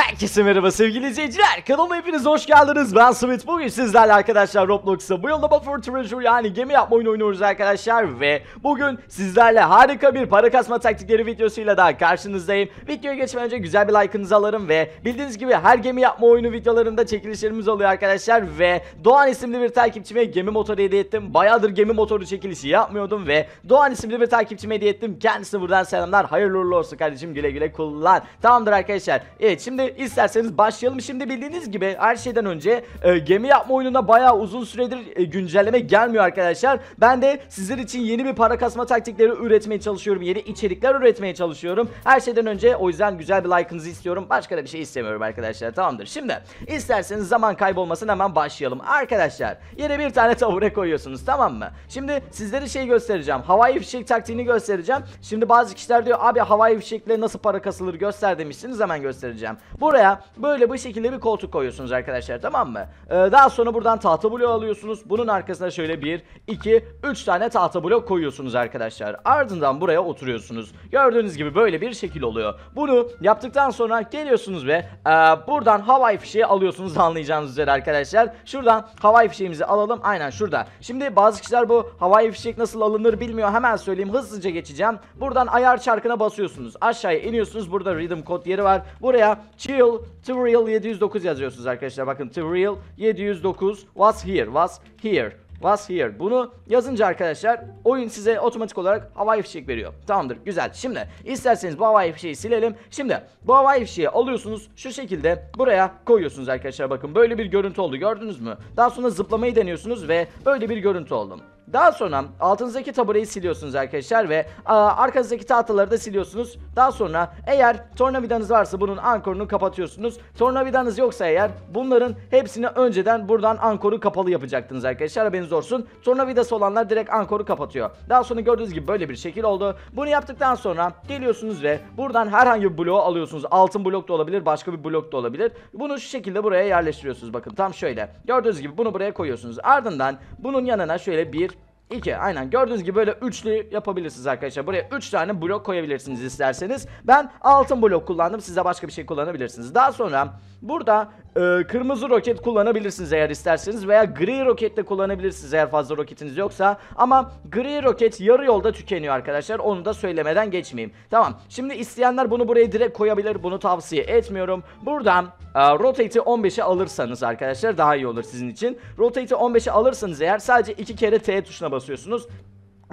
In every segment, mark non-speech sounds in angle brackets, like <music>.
Herkese merhaba sevgili izleyiciler kanalıma hepiniz hoş geldiniz ben Smith bugün sizlerle arkadaşlar Roblox'ta bu yılda Buffer Treasure yani gemi yapma oyunu oynuyoruz arkadaşlar ve bugün sizlerle harika bir para kasma taktikleri videosuyla daha karşınızdayım videoya geçmeden önce güzel bir like'ınızı alırım ve bildiğiniz gibi her gemi yapma oyunu videolarında çekilişlerimiz oluyor arkadaşlar ve Doğan isimli bir takipçime gemi motoru hediye ettim bayağıdır gemi motoru çekilişi yapmıyordum ve Doğan isimli bir takipçime hediye ettim kendisine buradan selamlar hayırlı uğurlu olsun kardeşim güle güle kullan tamamdır arkadaşlar evet şimdi Şimdi isterseniz başlayalım. Şimdi bildiğiniz gibi her şeyden önce e, gemi yapma oyununa bayağı uzun süredir e, güncelleme gelmiyor arkadaşlar. Ben de sizler için yeni bir para kasma taktikleri üretmeye çalışıyorum. Yeni içerikler üretmeye çalışıyorum. Her şeyden önce o yüzden güzel bir like'ınızı istiyorum. Başka da bir şey istemiyorum arkadaşlar. Tamamdır. Şimdi isterseniz zaman kaybolmasın hemen başlayalım. Arkadaşlar yine bir tane tavure koyuyorsunuz tamam mı? Şimdi sizlere şey göstereceğim. Havai fişek taktiğini göstereceğim. Şimdi bazı kişiler diyor abi havai fişekle nasıl para kasılır göster demişsiniz hemen göstereceğim. Buraya böyle bu şekilde bir koltuk koyuyorsunuz arkadaşlar tamam mı? Ee, daha sonra buradan tahta bloğu alıyorsunuz. Bunun arkasına şöyle 1, 2, 3 tane tahta blok koyuyorsunuz arkadaşlar. Ardından buraya oturuyorsunuz. Gördüğünüz gibi böyle bir şekil oluyor. Bunu yaptıktan sonra geliyorsunuz ve e, buradan havai fişeği alıyorsunuz anlayacağınız üzere arkadaşlar. Şuradan havai fişeğimizi alalım. Aynen şurada. Şimdi bazı kişiler bu havai fişek nasıl alınır bilmiyor. Hemen söyleyeyim hızlıca geçeceğim. Buradan ayar çarkına basıyorsunuz. Aşağıya iniyorsunuz. Burada rhythm kod yeri var. Buraya Chill Trivial 709 yazıyorsunuz arkadaşlar. Bakın Trivial 709 was here, was here. Was here. Bunu yazınca arkadaşlar oyun size otomatik olarak havai fişek veriyor. Tamamdır. Güzel. Şimdi isterseniz bu havai fişeği silelim. Şimdi bu havai fişeği alıyorsunuz. Şu şekilde buraya koyuyorsunuz arkadaşlar. Bakın böyle bir görüntü oldu. Gördünüz mü? Daha sonra zıplamayı deniyorsunuz ve böyle bir görüntü oldu. Daha sonra altınızdaki tabureyi siliyorsunuz arkadaşlar ve a, arkanızdaki tahtaları da siliyorsunuz. Daha sonra eğer tornavidanız varsa bunun ankorunu kapatıyorsunuz. Tornavidanız yoksa eğer bunların hepsini önceden buradan ankoru kapalı yapacaktınız arkadaşlar. Haberiniz olsun. Tornavidası olanlar direkt ankoru kapatıyor. Daha sonra gördüğünüz gibi böyle bir şekil oldu. Bunu yaptıktan sonra geliyorsunuz ve buradan herhangi bir bloğu alıyorsunuz. Altın blok da olabilir, başka bir blok da olabilir. Bunu şu şekilde buraya yerleştiriyorsunuz. Bakın tam şöyle. Gördüğünüz gibi bunu buraya koyuyorsunuz. Ardından bunun yanına şöyle bir İki, aynen gördüğünüz gibi böyle üçlü yapabilirsiniz arkadaşlar. Buraya üç tane blok koyabilirsiniz isterseniz. Ben altın blok kullandım. Size başka bir şey kullanabilirsiniz. Daha sonra burada e, kırmızı roket kullanabilirsiniz eğer isterseniz veya gri roket de kullanabilirsiniz eğer fazla roketiniz yoksa. Ama gri roket yarı yolda tükeniyor arkadaşlar. Onu da söylemeden geçmeyeyim. Tamam. Şimdi isteyenler bunu buraya direkt koyabilir. Bunu tavsiye etmiyorum. Buradan e, rotate'i 15'e alırsanız arkadaşlar daha iyi olur sizin için. Rotate'i 15'e alırsanız eğer sadece iki kere T tuşuna basın basıyorsunuz.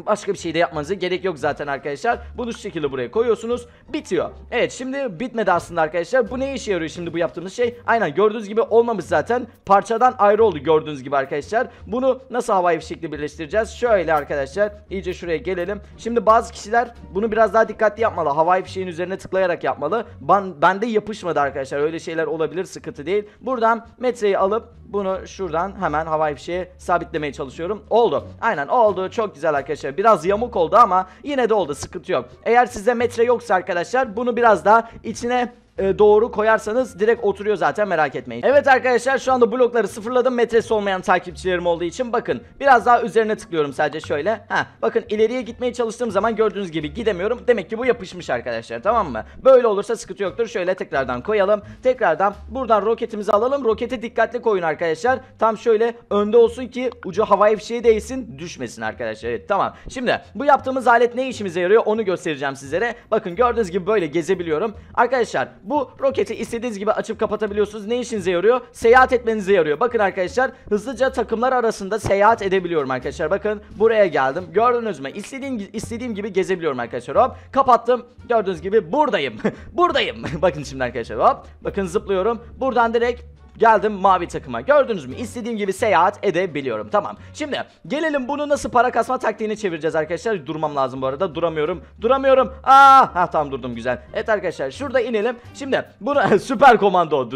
Başka bir şey de yapmanıza gerek yok zaten arkadaşlar. Bunu şu şekilde buraya koyuyorsunuz. Bitiyor. Evet şimdi bitmedi aslında arkadaşlar. Bu ne işe yarıyor şimdi bu yaptığımız şey? Aynen gördüğünüz gibi olmamış zaten. Parçadan ayrı oldu gördüğünüz gibi arkadaşlar. Bunu nasıl havai fişekle birleştireceğiz? Şöyle arkadaşlar iyice şuraya gelelim. Şimdi bazı kişiler bunu biraz daha dikkatli yapmalı. Havai fişeğin üzerine tıklayarak yapmalı. Ben, bende yapışmadı arkadaşlar. Öyle şeyler olabilir sıkıntı değil. Buradan metreyi alıp bunu şuradan hemen havai fişeğe sabitlemeye çalışıyorum. Oldu. Aynen oldu. Çok güzel arkadaşlar. Biraz yamuk oldu ama yine de oldu. Sıkıntı yok. Eğer size metre yoksa arkadaşlar bunu biraz daha içine e, doğru koyarsanız direkt oturuyor zaten merak etmeyin. Evet arkadaşlar şu anda blokları sıfırladım. Metresi olmayan takipçilerim olduğu için bakın. Biraz daha üzerine tıklıyorum sadece şöyle. Ha bakın ileriye gitmeye çalıştığım zaman gördüğünüz gibi gidemiyorum. Demek ki bu yapışmış arkadaşlar tamam mı? Böyle olursa sıkıntı yoktur. Şöyle tekrardan koyalım. Tekrardan buradan roketimizi alalım. Roketi dikkatli koyun arkadaşlar. Tam şöyle önde olsun ki ucu havaya bir şey değsin düşmesin arkadaşlar. Evet tamam. Şimdi bu yaptığımız alet ne işimize yarıyor onu göstereceğim sizlere. Bakın gördüğünüz gibi böyle gezebiliyorum. Arkadaşlar bu roketi istediğiniz gibi açıp kapatabiliyorsunuz. Ne işinize yarıyor? Seyahat etmenize yarıyor. Bakın arkadaşlar hızlıca takımlar arasında seyahat edebiliyorum arkadaşlar. Bakın buraya geldim. Gördünüz mü? İstediğim, istediğim gibi gezebiliyorum arkadaşlar. Hop kapattım. Gördüğünüz gibi buradayım. <laughs> buradayım. <laughs> bakın şimdi arkadaşlar hop. Bakın zıplıyorum. Buradan direkt Geldim mavi takıma. Gördünüz mü? İstediğim gibi seyahat edebiliyorum. Tamam. Şimdi gelelim bunu nasıl para kasma taktiğini çevireceğiz arkadaşlar. Durmam lazım bu arada. Duramıyorum. Duramıyorum. Aa, ah! ha tamam durdum güzel. Evet arkadaşlar şurada inelim. Şimdi bunu <laughs> süper komando.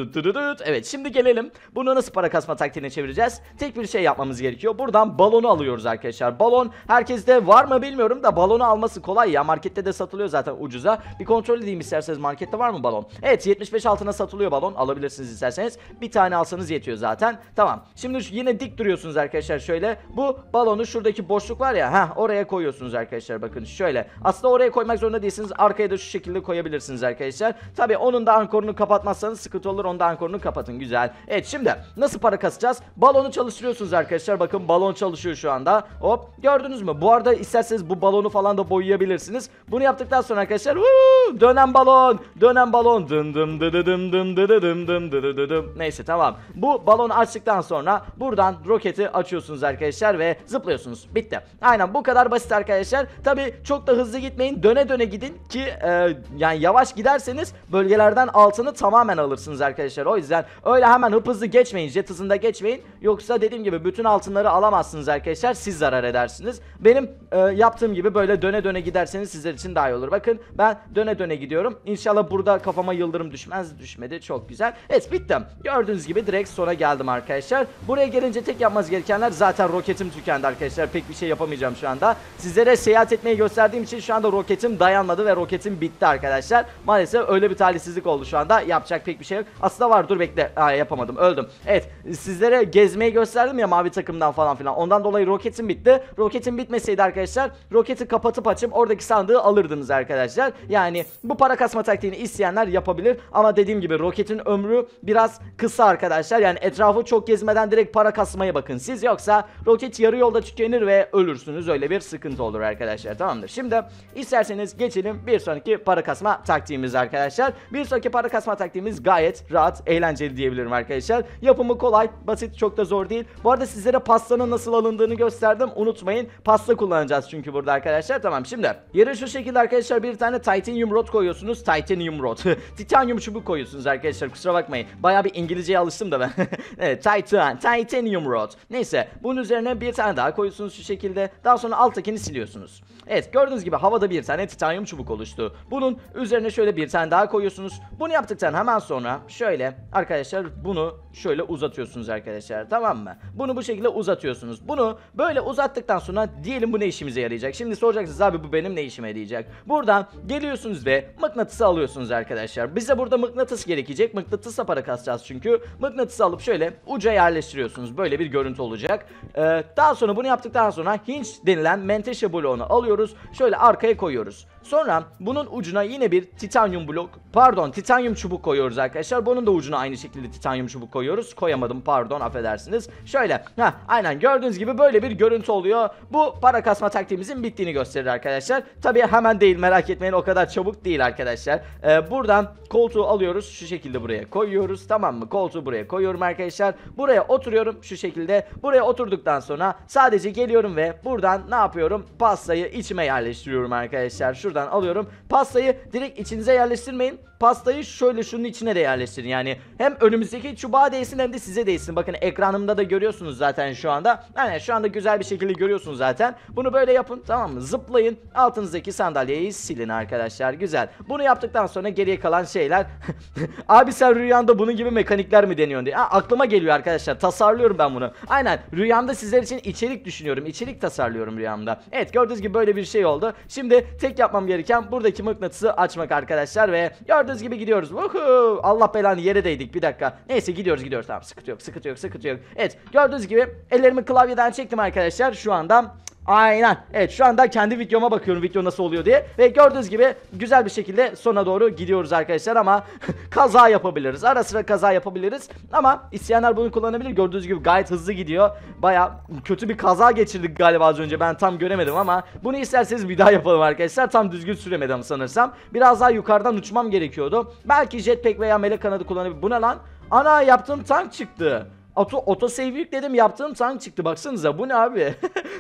Evet şimdi gelelim. Bunu nasıl para kasma taktiğini çevireceğiz? Tek bir şey yapmamız gerekiyor. Buradan balonu alıyoruz arkadaşlar. Balon herkeste var mı bilmiyorum da balonu alması kolay ya. Markette de satılıyor zaten ucuza. Bir kontrol edeyim isterseniz markette var mı balon? Evet 75 altına satılıyor balon. Alabilirsiniz isterseniz. Bir bir tane alsanız yetiyor zaten. Tamam. Şimdi yine dik duruyorsunuz arkadaşlar şöyle. Bu balonu şuradaki boşluk var ya. ha oraya koyuyorsunuz arkadaşlar bakın şöyle. Aslında oraya koymak zorunda değilsiniz. Arkaya da şu şekilde koyabilirsiniz arkadaşlar. Tabi onun da ankorunu kapatmazsanız sıkıntı olur. Onun da ankorunu kapatın. Güzel. Evet şimdi nasıl para kasacağız? Balonu çalıştırıyorsunuz arkadaşlar. Bakın balon çalışıyor şu anda. Hop gördünüz mü? Bu arada isterseniz bu balonu falan da boyayabilirsiniz. Bunu yaptıktan sonra arkadaşlar vuu, dönen balon dönen balon dım dım dı dı dım dım dı dı dım dım dı dı dım. Neyse Neyse tamam. Bu balonu açtıktan sonra buradan roketi açıyorsunuz arkadaşlar ve zıplıyorsunuz. Bitti. Aynen bu kadar basit arkadaşlar. Tabi çok da hızlı gitmeyin. Döne döne gidin ki e, yani yavaş giderseniz bölgelerden altını tamamen alırsınız arkadaşlar. O yüzden öyle hemen hıp hızlı geçmeyin. Jet hızında geçmeyin. Yoksa dediğim gibi bütün altınları alamazsınız arkadaşlar. Siz zarar edersiniz. Benim e, yaptığım gibi böyle döne döne giderseniz sizler için daha iyi olur. Bakın ben döne döne gidiyorum. İnşallah burada kafama yıldırım düşmez. Düşmedi. Çok güzel. Evet bitti. Gördüğünüz gördüğünüz gibi direkt sona geldim arkadaşlar. Buraya gelince tek yapmaz gerekenler zaten roketim tükendi arkadaşlar. Pek bir şey yapamayacağım şu anda. Sizlere seyahat etmeyi gösterdiğim için şu anda roketim dayanmadı ve roketim bitti arkadaşlar. Maalesef öyle bir talihsizlik oldu şu anda. Yapacak pek bir şey yok. Aslında var dur bekle. Aa, yapamadım öldüm. Evet sizlere gezmeyi gösterdim ya mavi takımdan falan filan. Ondan dolayı roketim bitti. Roketim bitmeseydi arkadaşlar roketi kapatıp açıp oradaki sandığı alırdınız arkadaşlar. Yani bu para kasma taktiğini isteyenler yapabilir. Ama dediğim gibi roketin ömrü biraz kısa yoksa arkadaşlar yani etrafı çok gezmeden direkt para kasmaya bakın siz yoksa roket yarı yolda tükenir ve ölürsünüz öyle bir sıkıntı olur arkadaşlar tamamdır. Şimdi isterseniz geçelim bir sonraki para kasma taktiğimiz arkadaşlar. Bir sonraki para kasma taktiğimiz gayet rahat eğlenceli diyebilirim arkadaşlar. Yapımı kolay basit çok da zor değil. Bu arada sizlere pastanın nasıl alındığını gösterdim unutmayın pasta kullanacağız çünkü burada arkadaşlar tamam şimdi yere şu şekilde arkadaşlar bir tane titanium rod koyuyorsunuz titanium rod <laughs> titanium çubuk koyuyorsunuz arkadaşlar kusura bakmayın baya bir İngilizce Türkçe'ye alıştım da ben. <laughs> evet Titan, Titanium Rod. Neyse bunun üzerine bir tane daha koyuyorsunuz şu şekilde. Daha sonra alttakini siliyorsunuz. Evet gördüğünüz gibi havada bir tane titanyum çubuk oluştu. Bunun üzerine şöyle bir tane daha koyuyorsunuz. Bunu yaptıktan hemen sonra şöyle arkadaşlar bunu şöyle uzatıyorsunuz arkadaşlar tamam mı? Bunu bu şekilde uzatıyorsunuz. Bunu böyle uzattıktan sonra diyelim bu ne işimize yarayacak? Şimdi soracaksınız abi bu benim ne işime yarayacak? Buradan geliyorsunuz ve mıknatısı alıyorsunuz arkadaşlar. Bize burada mıknatıs gerekecek. Mıknatısla para kasacağız çünkü mıknatısı alıp şöyle uca yerleştiriyorsunuz. Böyle bir görüntü olacak. Ee, daha sonra bunu yaptıktan sonra hinge denilen menteşe bloğunu alıyoruz. Şöyle arkaya koyuyoruz. Sonra bunun ucuna yine bir titanyum blok pardon titanyum çubuk koyuyoruz arkadaşlar. Bunun da ucuna aynı şekilde titanyum çubuk koyuyoruz. Koyamadım pardon affedersiniz. Şöyle ha aynen gördüğünüz gibi böyle bir görüntü oluyor. Bu para kasma taktiğimizin bittiğini gösterir arkadaşlar. Tabii hemen değil merak etmeyin o kadar çabuk değil arkadaşlar. Ee, buradan koltuğu alıyoruz şu şekilde buraya koyuyoruz tamam mı? Koltuğu buraya koyuyorum arkadaşlar. Buraya oturuyorum şu şekilde. Buraya oturduktan sonra sadece geliyorum ve buradan ne yapıyorum? Pastayı içime yerleştiriyorum arkadaşlar. Şu şuradan alıyorum. Pastayı direkt içinize yerleştirmeyin. Pastayı şöyle şunun içine de yerleştirin. Yani hem önümüzdeki çubuğa değsin hem de size değsin. Bakın ekranımda da görüyorsunuz zaten şu anda. Yani şu anda güzel bir şekilde görüyorsunuz zaten. Bunu böyle yapın tamam mı? Zıplayın. Altınızdaki sandalyeyi silin arkadaşlar. Güzel. Bunu yaptıktan sonra geriye kalan şeyler. <laughs> Abi sen rüyanda bunun gibi mekanikler mi deniyorsun diye. Ha, aklıma geliyor arkadaşlar. Tasarlıyorum ben bunu. Aynen. Rüyamda sizler için içerik düşünüyorum. İçerik tasarlıyorum rüyamda. Evet gördüğünüz gibi böyle bir şey oldu. Şimdi tek yapmam yapmam gereken buradaki mıknatısı açmak arkadaşlar ve gördüğünüz gibi gidiyoruz. Vuhu! Allah belanı yere değdik bir dakika. Neyse gidiyoruz gidiyoruz tamam sıkıntı yok sıkıntı yok sıkıntı yok. Evet gördüğünüz gibi ellerimi klavyeden çektim arkadaşlar. Şu anda Aynen. Evet şu anda kendi videoma bakıyorum video nasıl oluyor diye. Ve gördüğünüz gibi güzel bir şekilde sona doğru gidiyoruz arkadaşlar ama <laughs> kaza yapabiliriz. Ara sıra kaza yapabiliriz ama isteyenler bunu kullanabilir. Gördüğünüz gibi gayet hızlı gidiyor. Baya kötü bir kaza geçirdik galiba az önce ben tam göremedim ama bunu isterseniz bir daha yapalım arkadaşlar. Tam düzgün süremedim sanırsam. Biraz daha yukarıdan uçmam gerekiyordu. Belki jetpack veya melek kanadı kullanabilir. Bu ne lan? Ana yaptığım tank çıktı. Auto, autosave yükledim yaptığım tank çıktı baksanıza bu ne abi?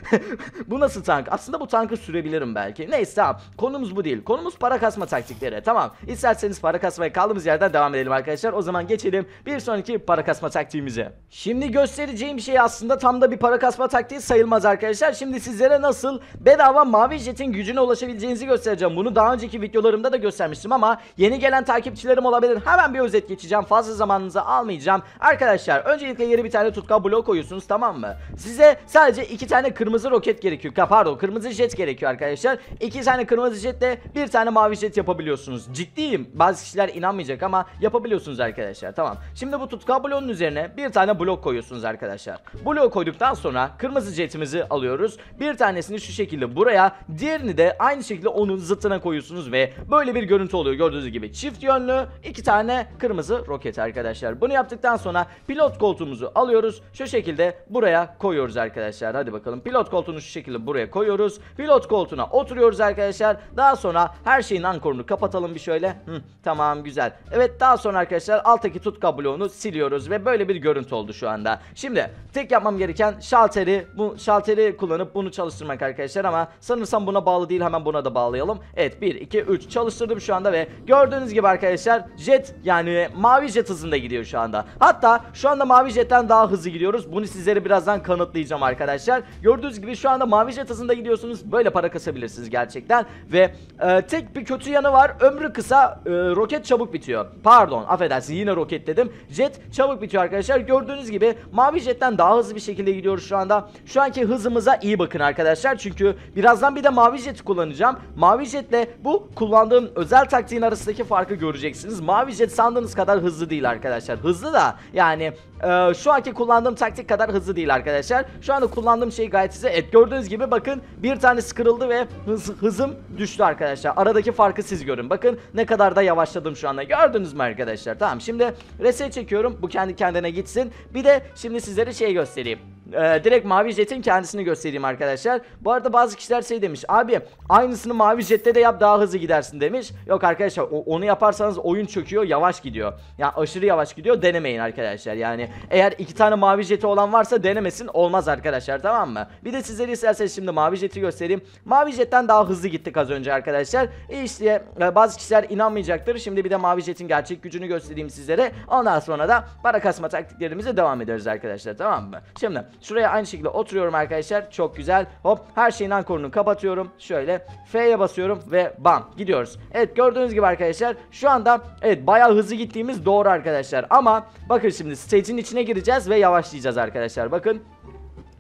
<laughs> bu nasıl tank? Aslında bu tankı sürebilirim belki. Neyse tamam konumuz bu değil. Konumuz para kasma taktikleri. Tamam isterseniz para kasmaya kaldığımız yerden devam edelim arkadaşlar. O zaman geçelim bir sonraki para kasma taktiğimize. Şimdi göstereceğim şey aslında tam da bir para kasma taktiği sayılmaz arkadaşlar. Şimdi sizlere nasıl bedava mavi jetin gücüne ulaşabileceğinizi göstereceğim. Bunu daha önceki videolarımda da göstermiştim ama yeni gelen takipçilerim olabilir. Hemen bir özet geçeceğim. Fazla zamanınızı almayacağım. Arkadaşlar öncelikle yere bir tane tutkal blok koyuyorsunuz tamam mı? Size sadece iki tane kırmızı roket gerekiyor. Pardon kırmızı jet gerekiyor arkadaşlar. İki tane kırmızı jetle bir tane mavi jet yapabiliyorsunuz. Ciddiyim. Bazı kişiler inanmayacak ama yapabiliyorsunuz arkadaşlar. Tamam. Şimdi bu tutkal bloğunun üzerine bir tane blok koyuyorsunuz arkadaşlar. Bloğu koyduktan sonra kırmızı jetimizi alıyoruz. Bir tanesini şu şekilde buraya, diğerini de aynı şekilde onun zıtına koyuyorsunuz ve böyle bir görüntü oluyor gördüğünüz gibi. Çift yönlü iki tane kırmızı roket arkadaşlar. Bunu yaptıktan sonra pilot koltuğumuz koltuğumuzu alıyoruz. Şu şekilde buraya koyuyoruz arkadaşlar. Hadi bakalım pilot koltuğunu şu şekilde buraya koyuyoruz. Pilot koltuğuna oturuyoruz arkadaşlar. Daha sonra her şeyin ankorunu kapatalım bir şöyle. Hı, tamam güzel. Evet daha sonra arkadaşlar alttaki tut bloğunu siliyoruz ve böyle bir görüntü oldu şu anda. Şimdi tek yapmam gereken şalteri bu şalteri kullanıp bunu çalıştırmak arkadaşlar ama sanırsam buna bağlı değil hemen buna da bağlayalım. Evet 1 2 3 çalıştırdım şu anda ve gördüğünüz gibi arkadaşlar jet yani mavi jet hızında gidiyor şu anda. Hatta şu anda mavi jet jetten daha hızlı gidiyoruz. Bunu sizlere birazdan kanıtlayacağım arkadaşlar. Gördüğünüz gibi şu anda mavi jet hızında gidiyorsunuz. Böyle para kasabilirsiniz gerçekten. Ve e, tek bir kötü yanı var. Ömrü kısa. E, roket çabuk bitiyor. Pardon affedersin yine roket dedim. Jet çabuk bitiyor arkadaşlar. Gördüğünüz gibi mavi jetten daha hızlı bir şekilde gidiyoruz şu anda. Şu anki hızımıza iyi bakın arkadaşlar. Çünkü birazdan bir de mavi jeti kullanacağım. Mavi jetle bu kullandığım özel taktiğin arasındaki farkı göreceksiniz. Mavi jet sandığınız kadar hızlı değil arkadaşlar. Hızlı da yani e, ee, şu anki kullandığım taktik kadar hızlı değil arkadaşlar. Şu anda kullandığım şey gayet size et. Gördüğünüz gibi bakın bir tanesi kırıldı ve hız, hızım düştü arkadaşlar. Aradaki farkı siz görün. Bakın ne kadar da yavaşladım şu anda. Gördünüz mü arkadaşlar? Tamam şimdi reset çekiyorum. Bu kendi kendine gitsin. Bir de şimdi sizlere şey göstereyim. Ee, direkt mavi jetin kendisini göstereyim arkadaşlar. Bu arada bazı kişiler şey demiş. Abi aynısını mavi jette de yap daha hızlı gidersin demiş. Yok arkadaşlar onu yaparsanız oyun çöküyor yavaş gidiyor. Ya yani aşırı yavaş gidiyor denemeyin arkadaşlar. Yani eğer iki tane mavi jeti olan varsa denemesin olmaz arkadaşlar tamam mı? Bir de sizlere isterseniz şimdi mavi jeti göstereyim. Mavi jetten daha hızlı gittik az önce arkadaşlar. E işte e, bazı kişiler inanmayacaktır. Şimdi bir de mavi jetin gerçek gücünü göstereyim sizlere. Ondan sonra da para kasma taktiklerimize devam ederiz arkadaşlar tamam mı? Şimdi Şuraya aynı şekilde oturuyorum arkadaşlar. Çok güzel. Hop her şeyin ankorunu kapatıyorum. Şöyle F'ye basıyorum ve bam gidiyoruz. Evet gördüğünüz gibi arkadaşlar şu anda evet bayağı hızlı gittiğimiz doğru arkadaşlar. Ama bakın şimdi stage'in içine gireceğiz ve yavaşlayacağız arkadaşlar. Bakın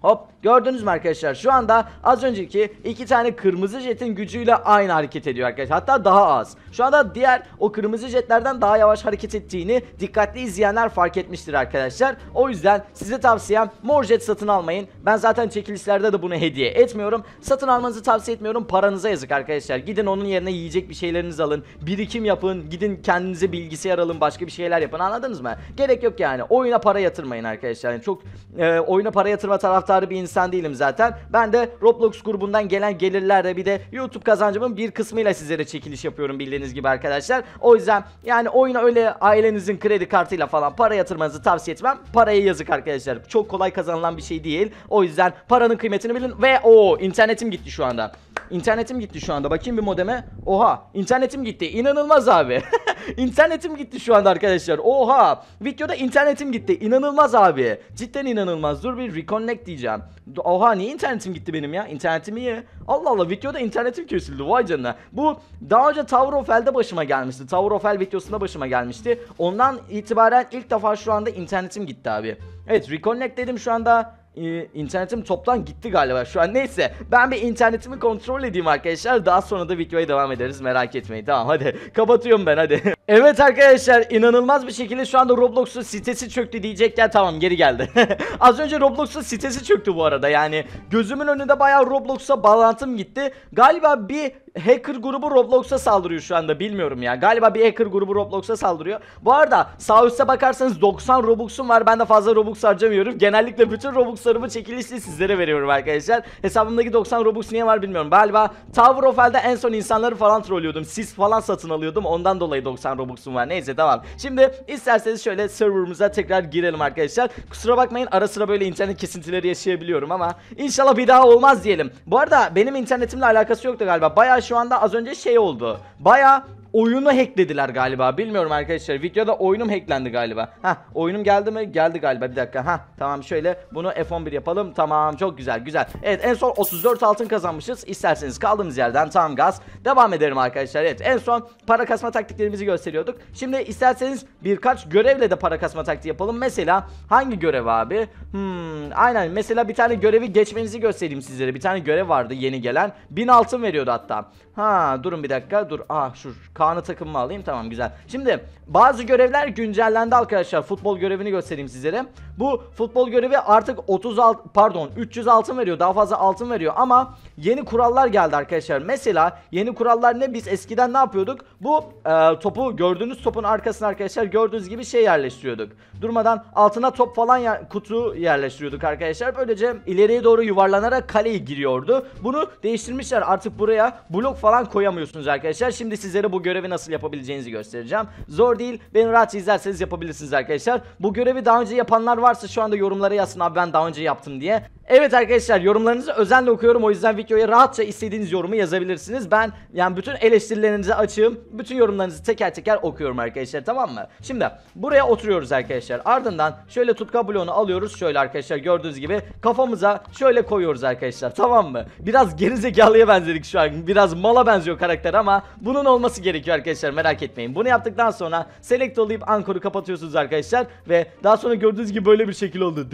Hop Gördünüz mü arkadaşlar şu anda az önceki iki tane kırmızı jetin gücüyle aynı hareket ediyor arkadaşlar. Hatta daha az. Şu anda diğer o kırmızı jetlerden daha yavaş hareket ettiğini dikkatli izleyenler fark etmiştir arkadaşlar. O yüzden size tavsiyem mor jet satın almayın. Ben zaten çekilişlerde de bunu hediye etmiyorum. Satın almanızı tavsiye etmiyorum. Paranıza yazık arkadaşlar. Gidin onun yerine yiyecek bir şeyleriniz alın. Birikim yapın. Gidin kendinize bilgisayar alın. Başka bir şeyler yapın. Anladınız mı? Gerek yok yani. Oyuna para yatırmayın arkadaşlar. Yani çok e, oyuna para yatırma taraftarı bir insan insan değilim zaten. Ben de Roblox grubundan gelen gelirlerle bir de YouTube kazancımın bir kısmıyla sizlere çekiliş yapıyorum bildiğiniz gibi arkadaşlar. O yüzden yani oyuna öyle ailenizin kredi kartıyla falan para yatırmanızı tavsiye etmem. Paraya yazık arkadaşlar. Çok kolay kazanılan bir şey değil. O yüzden paranın kıymetini bilin ve o internetim gitti şu anda. İnternetim gitti şu anda. Bakayım bir modeme. Oha. internetim gitti. İnanılmaz abi. <laughs> İnternetim gitti şu anda arkadaşlar. Oha. Videoda internetim gitti. İnanılmaz abi. Cidden inanılmaz. Dur bir reconnect diyeceğim. Oha niye internetim gitti benim ya? İnternetim iyi. Allah Allah videoda internetim kesildi. Vay canına. Bu daha önce Tower of Hell'de başıma gelmişti. Tower of Hell videosunda başıma gelmişti. Ondan itibaren ilk defa şu anda internetim gitti abi. Evet reconnect dedim şu anda e, internetim toptan gitti galiba şu an. Neyse ben bir internetimi kontrol edeyim arkadaşlar. Daha sonra da videoya devam ederiz merak etmeyin. Tamam hadi kapatıyorum ben hadi. <laughs> Evet arkadaşlar inanılmaz bir şekilde şu anda Roblox'un sitesi çöktü diyecekler tamam geri geldi. <laughs> Az önce Roblox'un sitesi çöktü bu arada yani gözümün önünde bayağı Roblox'a bağlantım gitti. Galiba bir hacker grubu Roblox'a saldırıyor şu anda bilmiyorum ya. Galiba bir hacker grubu Roblox'a saldırıyor. Bu arada sağ üstte bakarsanız 90 Robux'um var. Ben de fazla Robux harcamıyorum. Genellikle bütün Robux'larımı çekilişli sizlere veriyorum arkadaşlar. Hesabımdaki 90 Robux niye var bilmiyorum. Galiba Tower of Hell'de en son insanları falan trollüyordum. Sis falan satın alıyordum. Ondan dolayı 90 Robux'um var. Neyse tamam. Şimdi isterseniz şöyle serverımıza tekrar girelim arkadaşlar. Kusura bakmayın ara sıra böyle internet kesintileri yaşayabiliyorum ama inşallah bir daha olmaz diyelim. Bu arada benim internetimle alakası yoktu galiba. Baya şu anda az önce şey oldu. Baya oyunu hacklediler galiba. Bilmiyorum arkadaşlar. Videoda oyunum hacklendi galiba. Ha, oyunum geldi mi? Geldi galiba. Bir dakika. Ha, tamam şöyle bunu F11 yapalım. Tamam, çok güzel, güzel. Evet, en son 34 altın kazanmışız. İsterseniz kaldığımız yerden tam gaz devam edelim arkadaşlar. Evet, en son para kasma taktiklerimizi gösteriyorduk. Şimdi isterseniz birkaç görevle de para kasma taktiği yapalım. Mesela hangi görev abi? Hmm, aynen. Mesela bir tane görevi geçmenizi göstereyim sizlere. Bir tane görev vardı yeni gelen. 1000 altın veriyordu hatta. Ha, durun bir dakika. Dur. Ah, şu Kaan'ı takımıma alayım tamam güzel. Şimdi bazı görevler güncellendi arkadaşlar. Futbol görevini göstereyim sizlere. Bu futbol görevi artık 36 pardon 300 altın veriyor. Daha fazla altın veriyor ama yeni kurallar geldi arkadaşlar. Mesela yeni kurallar ne? Biz eskiden ne yapıyorduk? Bu e, topu gördüğünüz topun arkasına arkadaşlar gördüğünüz gibi şey yerleştiriyorduk. Durmadan altına top falan yer, kutu yerleştiriyorduk arkadaşlar. Böylece ileriye doğru yuvarlanarak kaleye giriyordu. Bunu değiştirmişler. Artık buraya blok falan koyamıyorsunuz arkadaşlar. Şimdi sizlere bu görevi nasıl yapabileceğinizi göstereceğim. Zor değil. Beni rahatça izlerseniz yapabilirsiniz arkadaşlar. Bu görevi daha önce yapanlar varsa şu anda yorumlara yazsın abi ben daha önce yaptım diye. Evet arkadaşlar yorumlarınızı özenle okuyorum. O yüzden videoya rahatça istediğiniz yorumu yazabilirsiniz. Ben yani bütün eleştirilerinizi açığım. Bütün yorumlarınızı teker teker okuyorum arkadaşlar tamam mı? Şimdi buraya oturuyoruz arkadaşlar. Ardından şöyle tutka bloğunu alıyoruz. Şöyle arkadaşlar gördüğünüz gibi kafamıza şöyle koyuyoruz arkadaşlar tamam mı? Biraz gerizekalıya benzedik şu an. Biraz mala benziyor karakter ama bunun olması gerekiyor gerekiyor arkadaşlar merak etmeyin. Bunu yaptıktan sonra select olayıp ankoru kapatıyorsunuz arkadaşlar ve daha sonra gördüğünüz gibi böyle bir şekil oldu.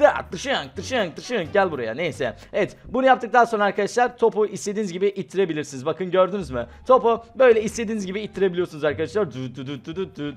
Tak dışınk dışınk dışınk gel buraya neyse. Evet bunu yaptıktan sonra arkadaşlar topu istediğiniz gibi ittirebilirsiniz. Bakın gördünüz mü? Topu böyle istediğiniz gibi ittirebiliyorsunuz arkadaşlar. Düt düt düt düt düt.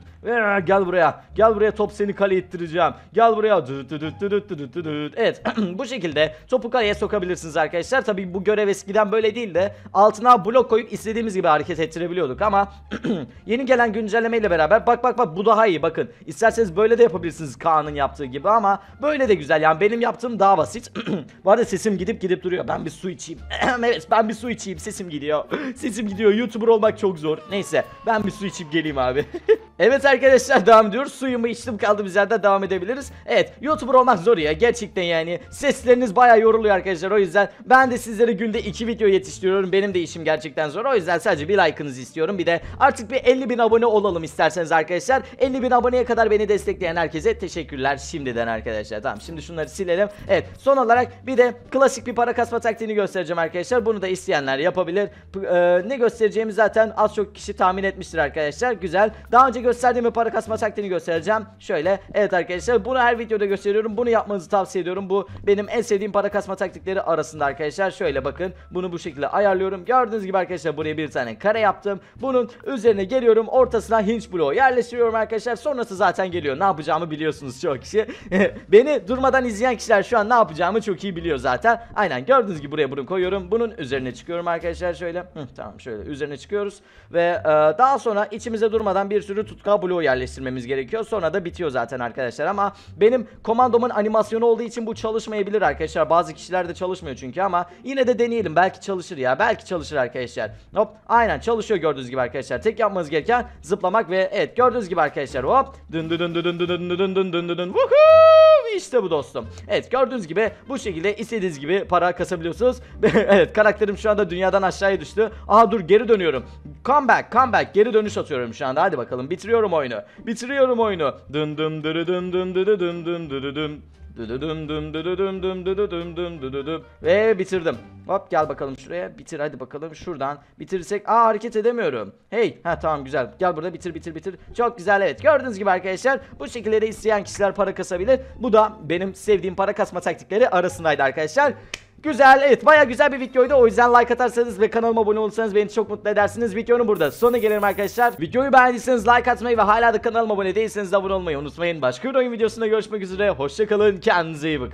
Gel buraya. Gel buraya top seni kale ittireceğim. Gel buraya. Düt düt düt düt düt düt. Evet <clears throat> bu şekilde topu kaleye sokabilirsiniz arkadaşlar. Tabii bu görev eskiden böyle değil de altına blok koyup istediğimiz gibi hareket ettirebiliyorduk ama <clears throat> yeni gelen güncellemeyle beraber bak bak bak bu daha iyi bakın. İsterseniz böyle de yapabilirsiniz Kaan'ın yaptığı gibi ama böyle de güzel arkadaşlar. Yani benim yaptığım daha basit. <clears throat> Bu arada sesim gidip gidip duruyor. Ben bir su içeyim. <clears throat> evet ben bir su içeyim. Sesim gidiyor. <clears throat> sesim gidiyor. YouTuber olmak çok zor. Neyse ben bir su içip geleyim abi. <laughs> evet arkadaşlar devam ediyoruz. Suyumu içtim kaldığımız yerden devam edebiliriz. Evet YouTuber olmak zor ya. Gerçekten yani. Sesleriniz baya yoruluyor arkadaşlar. O yüzden ben de sizlere günde iki video yetiştiriyorum. Benim de işim gerçekten zor. O yüzden sadece bir like'ınızı istiyorum. Bir de artık bir 50 bin abone olalım isterseniz arkadaşlar. 50 bin aboneye kadar beni destekleyen herkese teşekkürler şimdiden arkadaşlar. Tamam şimdi şunları silelim. Evet son olarak bir de klasik bir para kasma taktiğini göstereceğim arkadaşlar. Bunu da isteyenler yapabilir. Ee, ne göstereceğimi zaten az çok kişi tahmin etmiştir arkadaşlar. Güzel. Daha önce gösterdiğim bir para kasma taktiğini göstereceğim. Şöyle evet arkadaşlar bunu her videoda gösteriyorum. Bunu yapmanızı tavsiye ediyorum. Bu benim en sevdiğim para kasma taktikleri arasında arkadaşlar. Şöyle bakın bunu bu şekilde ayarlıyorum. Gördüğünüz gibi arkadaşlar buraya bir tane kare yaptım. Bunun üzerine geliyorum. Ortasına hinge bloğu yerleştiriyorum arkadaşlar. Sonrası zaten geliyor. Ne yapacağımı biliyorsunuz çok kişi. <laughs> Beni durmadan Yukarıdan izleyen kişiler şu an ne yapacağımı çok iyi biliyor zaten. Aynen gördüğünüz gibi buraya bunu koyuyorum. Bunun üzerine çıkıyorum arkadaşlar şöyle. Hı, tamam şöyle üzerine çıkıyoruz. Ve e, daha sonra içimize durmadan bir sürü tutka bloğu yerleştirmemiz gerekiyor. Sonra da bitiyor zaten arkadaşlar ama benim komandomun animasyonu olduğu için bu çalışmayabilir arkadaşlar. Bazı kişilerde çalışmıyor çünkü ama yine de deneyelim. Belki çalışır ya. Belki çalışır arkadaşlar. Hop aynen çalışıyor gördüğünüz gibi arkadaşlar. Tek yapmamız gereken zıplamak ve evet gördüğünüz gibi arkadaşlar hop dın dın dın dın dın dın dın dın dın dın dın Woohoo! Ve işte bu dostum. Evet gördüğünüz gibi bu şekilde istediğiniz gibi para kasabiliyorsunuz. <laughs> evet karakterim şu anda dünyadan aşağıya düştü. Aha dur geri dönüyorum. Come back, come back geri dönüş atıyorum şu anda. Hadi bakalım bitiriyorum oyunu. Bitiriyorum oyunu. Dın dın dırı dın dın dırı dın dın dırı dın. Düdüdüm düm düdüdüm düm düdüdüm düm düdüdüm. Ve bitirdim. Hop gel bakalım şuraya. Bitir hadi bakalım şuradan. Bitirirsek. Aa hareket edemiyorum. Hey. Ha tamam güzel. Gel burada bitir bitir bitir. Çok güzel evet. Gördüğünüz gibi arkadaşlar bu şekilde isteyen kişiler para kasabilir. Bu da benim sevdiğim para kasma taktikleri arasındaydı arkadaşlar. Güzel evet baya güzel bir videoydu o yüzden like atarsanız ve kanalıma abone olursanız beni çok mutlu edersiniz. Videonun burada Sonuna gelirim arkadaşlar. Videoyu beğendiyseniz like atmayı ve hala da kanalıma abone değilseniz de abone olmayı unutmayın. Başka bir oyun videosunda görüşmek üzere. Hoşçakalın kendinize iyi bakın.